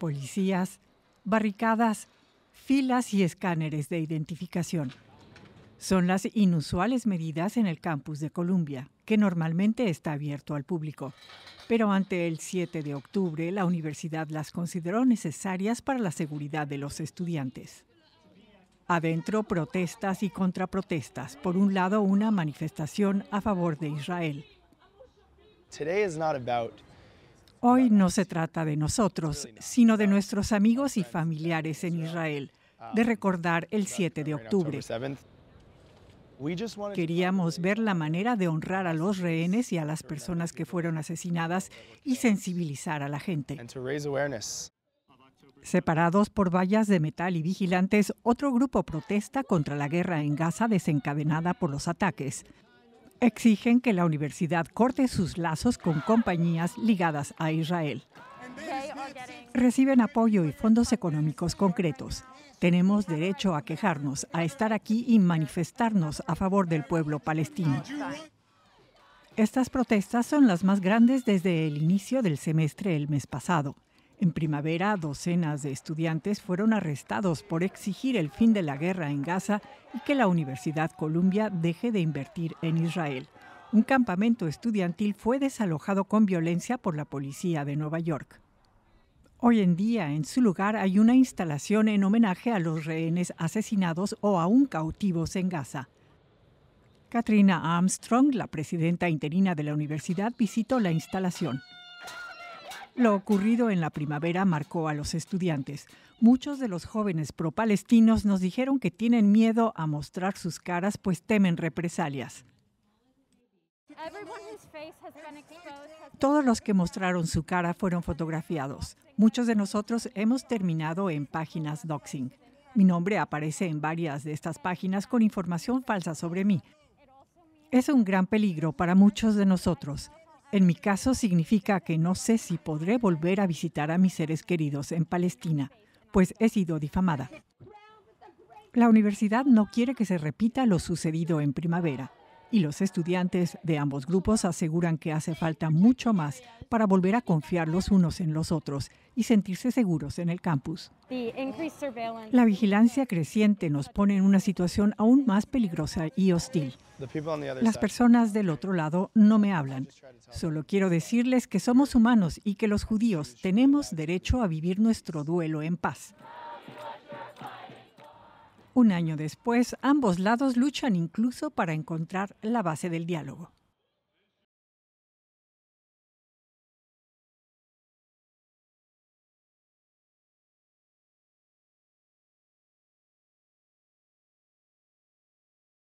policías, barricadas, filas y escáneres de identificación. Son las inusuales medidas en el campus de Columbia, que normalmente está abierto al público. Pero ante el 7 de octubre, la universidad las consideró necesarias para la seguridad de los estudiantes. Adentro, protestas y contraprotestas. Por un lado, una manifestación a favor de Israel. Hoy no se trata de nosotros, sino de nuestros amigos y familiares en Israel, de recordar el 7 de octubre. Queríamos ver la manera de honrar a los rehenes y a las personas que fueron asesinadas y sensibilizar a la gente. Separados por vallas de metal y vigilantes, otro grupo protesta contra la guerra en Gaza desencadenada por los ataques. Exigen que la universidad corte sus lazos con compañías ligadas a Israel. Reciben apoyo y fondos económicos concretos. Tenemos derecho a quejarnos, a estar aquí y manifestarnos a favor del pueblo palestino. Estas protestas son las más grandes desde el inicio del semestre el mes pasado. En primavera, docenas de estudiantes fueron arrestados por exigir el fin de la guerra en Gaza y que la Universidad Columbia deje de invertir en Israel. Un campamento estudiantil fue desalojado con violencia por la policía de Nueva York. Hoy en día, en su lugar, hay una instalación en homenaje a los rehenes asesinados o aún cautivos en Gaza. Katrina Armstrong, la presidenta interina de la universidad, visitó la instalación. Lo ocurrido en la primavera marcó a los estudiantes. Muchos de los jóvenes pro-palestinos nos dijeron que tienen miedo a mostrar sus caras pues temen represalias. Todos los que mostraron su cara fueron fotografiados. Muchos de nosotros hemos terminado en páginas doxing. Mi nombre aparece en varias de estas páginas con información falsa sobre mí. Es un gran peligro para muchos de nosotros. En mi caso significa que no sé si podré volver a visitar a mis seres queridos en Palestina, pues he sido difamada. La universidad no quiere que se repita lo sucedido en primavera y los estudiantes de ambos grupos aseguran que hace falta mucho más para volver a confiar los unos en los otros y sentirse seguros en el campus. La vigilancia creciente nos pone en una situación aún más peligrosa y hostil. Las personas del otro lado no me hablan. Solo quiero decirles que somos humanos y que los judíos tenemos derecho a vivir nuestro duelo en paz. Un año después, ambos lados luchan incluso para encontrar la base del diálogo.